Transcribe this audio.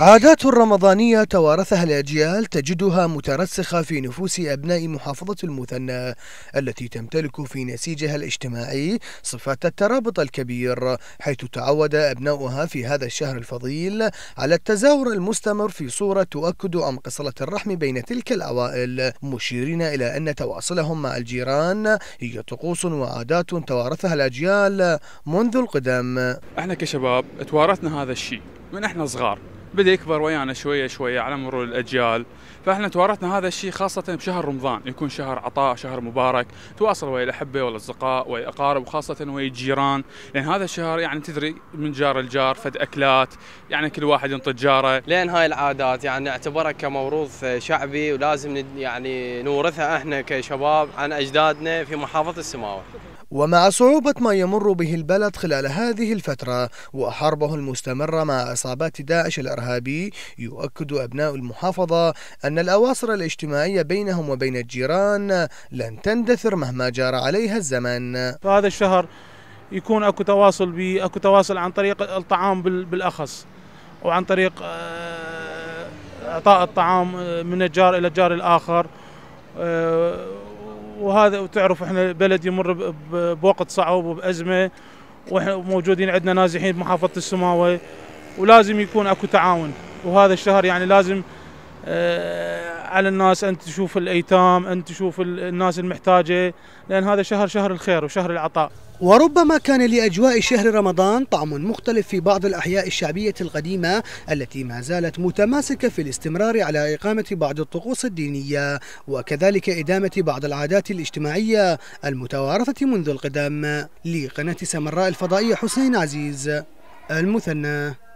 عادات رمضانية توارثها الأجيال تجدها مترسخة في نفوس أبناء محافظة المثنى التي تمتلك في نسيجها الاجتماعي صفات الترابط الكبير حيث تعود أبناؤها في هذا الشهر الفضيل على التزاور المستمر في صورة تؤكد عن صلة الرحم بين تلك العوائل مشيرين إلى أن تواصلهم مع الجيران هي طقوس وعادات توارثها الأجيال منذ القدم احنا كشباب توارثنا هذا الشيء من احنا صغار بدا يكبر ويانا شويه شويه على مرور الاجيال فاحنا توارثنا هذا الشيء خاصه بشهر رمضان يكون شهر عطاء شهر مبارك تواصل ويا الاحبه والاصدقاء ويا الاقارب وخاصه ويا الجيران لان هذا الشهر يعني تدري من جار لجار فد اكلات يعني كل واحد ينطي جاره لان هاي العادات يعني نعتبرها كموروث شعبي ولازم يعني نورثها احنا كشباب عن اجدادنا في محافظه السماوه ومع صعوبة ما يمر به البلد خلال هذه الفترة وحربه المستمرة مع عصابات داعش الإرهابي يؤكد أبناء المحافظة أن الأواصر الاجتماعية بينهم وبين الجيران لن تندثر مهما جار عليها الزمن فهذا الشهر يكون اكو تواصل اكو تواصل عن طريق الطعام بالاخص وعن طريق آه، اعطاء الطعام آه، من الجار الى الجار الاخر آه، وهذا وتعرف احنا بلد يمر بوقت صعب وبازمه واحنا موجودين عندنا نازحين بمحافظه السماوه ولازم يكون اكو تعاون وهذا الشهر يعني لازم آه، على الناس أن تشوف الأيتام أن تشوف الناس المحتاجة لأن هذا شهر شهر الخير وشهر العطاء وربما كان لأجواء شهر رمضان طعم مختلف في بعض الأحياء الشعبية القديمة التي ما زالت متماسكة في الاستمرار على إقامة بعض الطقوس الدينية وكذلك إدامة بعض العادات الاجتماعية المتوارثة منذ القدم لقناة سمراء الفضائية حسين عزيز المثنى